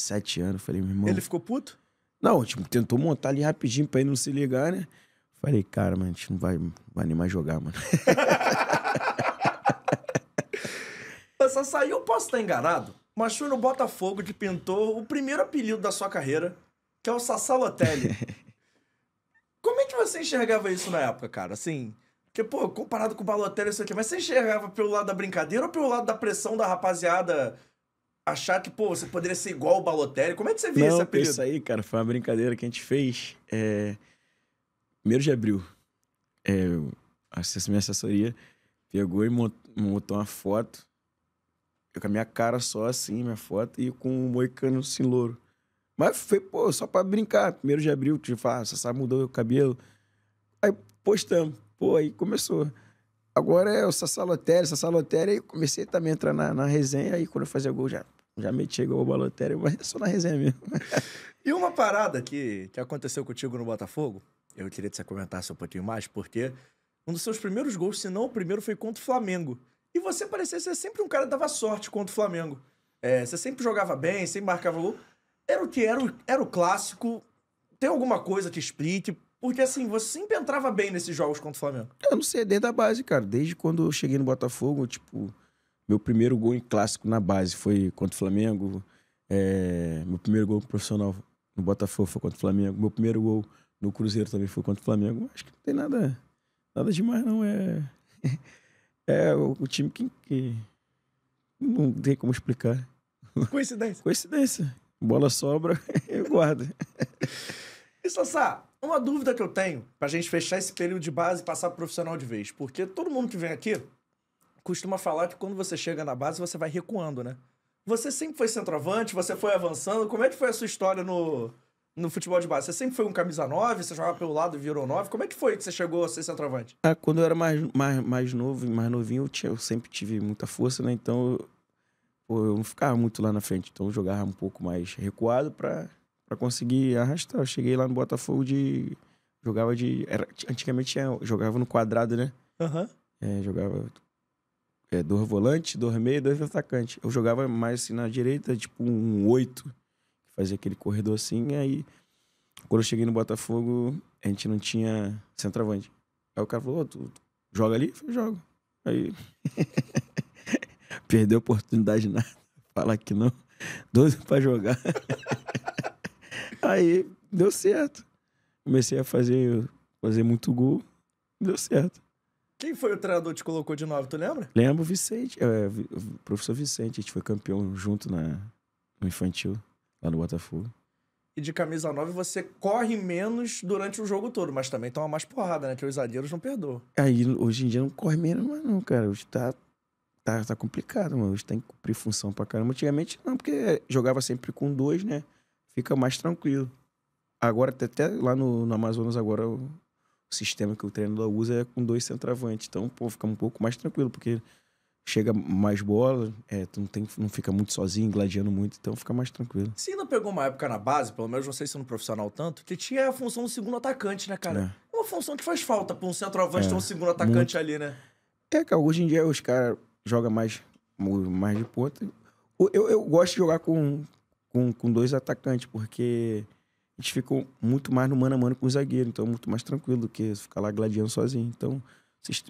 sete anos. Falei, meu irmão. Ele ficou puto? Não, tipo, tentou montar ali rapidinho pra ele não se ligar, né? Falei, cara, mano, a gente não vai, vai nem mais jogar, mano. Essa saiu, posso estar enganado, mas foi no Botafogo que pintou o primeiro apelido da sua carreira, que é o Sassá Lotelli. Como é que você enxergava isso na época, cara? Assim, porque, pô, comparado com o Balotelli, isso aqui, mas você enxergava pelo lado da brincadeira ou pelo lado da pressão da rapaziada achar que, pô, você poderia ser igual o Balotelli. Como é que você viu Não, esse apelido? Isso aí, cara, foi uma brincadeira que a gente fez. É... Primeiro de abril, é... a minha assessoria pegou e montou uma foto. Eu com a minha cara só assim, minha foto, e com o moicano sem assim, louro. Mas foi, pô, só pra brincar. Primeiro de abril, tipo, ah, você sabe, mudou o cabelo. Aí postamos. Pô, aí começou. Agora é o Sassalotério, Sassalotério, aí comecei também a entrar na, na resenha, aí quando eu fazia gol já, já meti igual o Balotério, mas é só na resenha mesmo. e uma parada que, que aconteceu contigo no Botafogo, eu queria que você comentasse um pouquinho mais, porque um dos seus primeiros gols, se não o primeiro, foi contra o Flamengo. E você parecia ser sempre um cara que dava sorte contra o Flamengo. É, você sempre jogava bem, sempre marcava gol. Era o que? Era o, era o clássico. Tem alguma coisa que explique? Porque assim, você sempre entrava bem nesses jogos contra o Flamengo. Eu não sei, desde a base, cara. Desde quando eu cheguei no Botafogo, tipo, meu primeiro gol em clássico na base foi contra o Flamengo. É, meu primeiro gol profissional no Botafogo foi contra o Flamengo. Meu primeiro gol no Cruzeiro também foi contra o Flamengo. Acho que não tem nada, nada demais, não. É, é o, o time que, que, Não tem como explicar. Coincidência. Coincidência. Bola sobra, eu guardo. E Sassá, uma dúvida que eu tenho, pra gente fechar esse período de base e passar pro profissional de vez. Porque todo mundo que vem aqui costuma falar que quando você chega na base, você vai recuando, né? Você sempre foi centroavante, você foi avançando. Como é que foi a sua história no, no futebol de base? Você sempre foi um camisa 9, você jogava pelo lado e virou 9. Como é que foi que você chegou a ser centroavante? Ah, quando eu era mais, mais, mais novo, mais novinho, eu, tinha, eu sempre tive muita força, né? Então, pô, eu não ficava muito lá na frente. Então, eu jogava um pouco mais recuado para conseguir arrastar. Eu cheguei lá no Botafogo de... Jogava de... Era, antigamente tinha, jogava no quadrado, né? Aham. Uhum. É, jogava é, dois volante, dois meia e dois atacante. Eu jogava mais assim na direita, tipo um oito, fazia aquele corredor assim. Aí, quando eu cheguei no Botafogo, a gente não tinha centroavante. Aí o cara falou: oh, tu, tu joga ali? Eu falei, jogo. Aí. Perdeu a oportunidade nada. Falar que não. Doido pra jogar. aí, deu certo. Comecei a fazer, fazer muito gol. Deu certo. Quem foi o treinador que te colocou de nove, tu lembra? Lembro o Vicente, é, o professor Vicente, a gente foi campeão junto na, no infantil, lá no Botafogo. E de camisa 9 você corre menos durante o jogo todo, mas também toma mais porrada, né? Que os zagueiros não perdoam. Aí, hoje em dia não corre menos mais não, cara. Hoje tá, tá, tá complicado, mano. Hoje tem que cumprir função pra caramba. Antigamente não, porque jogava sempre com dois, né? Fica mais tranquilo. Agora, até lá no, no Amazonas, agora o sistema que o treinador usa é com dois centroavantes. Então, pô, fica um pouco mais tranquilo, porque chega mais bola, é, tu não, tem, não fica muito sozinho, gladiando muito, então fica mais tranquilo. Se ainda pegou uma época na base, pelo menos não sei se no profissional tanto, que tinha a função do segundo atacante, né, cara? É. Uma função que faz falta pra um centroavante é. ter um segundo atacante muito... ali, né? É, cara, hoje em dia os caras jogam mais, mais de ponta. Eu, eu, eu gosto de jogar com, com, com dois atacantes, porque a gente ficou muito mais no mano a mano com o zagueiro, então muito mais tranquilo do que ficar lá gladiando sozinho. Então,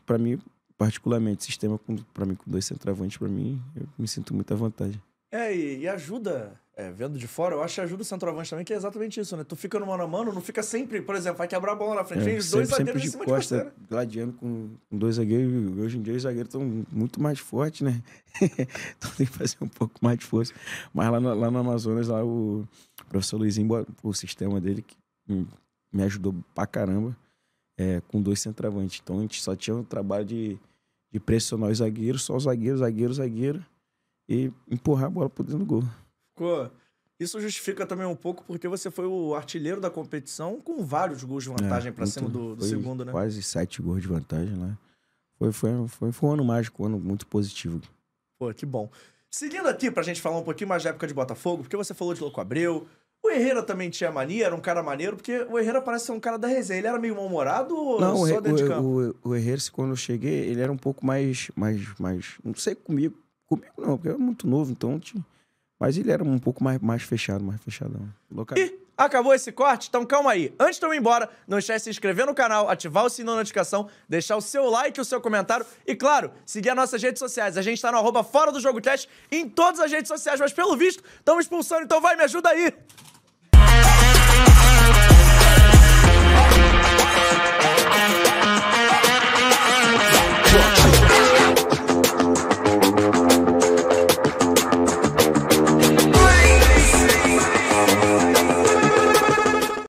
para mim, particularmente, sistema para mim com dois centroavantes, para mim, eu me sinto muito à vontade. É, e, e ajuda. É, vendo de fora, eu acho que ajuda o centroavante também, que é exatamente isso, né? Tu fica no mano a mano, não fica sempre, por exemplo, vai quebrar a bola na frente. É, Vem os dois zagueiros sempre em cima de, costa, de você. Né? Gladiando com dois zagueiros, hoje em dia os zagueiros estão muito mais fortes, né? então tem que fazer um pouco mais de força. Mas lá no, lá no Amazonas, lá o professor Luizinho, o sistema dele, que me ajudou pra caramba, é, com dois centroavantes. Então a gente só tinha o um trabalho de, de pressionar os zagueiros, só o zagueiro, zagueiro, zagueiro e empurrar a bola por dentro do gol. Ficou. Isso justifica também um pouco porque você foi o artilheiro da competição com vários gols de é, vantagem é, para cima do, do segundo, né? Quase sete gols de vantagem lá. Né? Foi, foi, foi, foi um ano mágico, um ano muito positivo. Pô, que bom. Seguindo aqui pra gente falar um pouquinho mais da época de Botafogo, porque você falou de Louco Abreu, o Herrera também tinha mania, era um cara maneiro, porque o Herrera parece ser um cara da resenha. Ele era meio mal-humorado ou não, só o, dentro o, de campo? O, o Herrera, quando eu cheguei, ele era um pouco mais, mais, mais... Não sei comigo, Comigo não, porque eu era muito novo, então. Tinha... Mas ele era um pouco mais, mais fechado, mais fechadão. Local... E acabou esse corte? Então calma aí. Antes de eu ir embora, não esquece de se inscrever no canal, ativar o sininho da notificação, deixar o seu like, o seu comentário e, claro, seguir as nossas redes sociais. A gente tá no arroba fora do jogo em todas as redes sociais, mas pelo visto, estamos expulsando, então vai, me ajuda aí!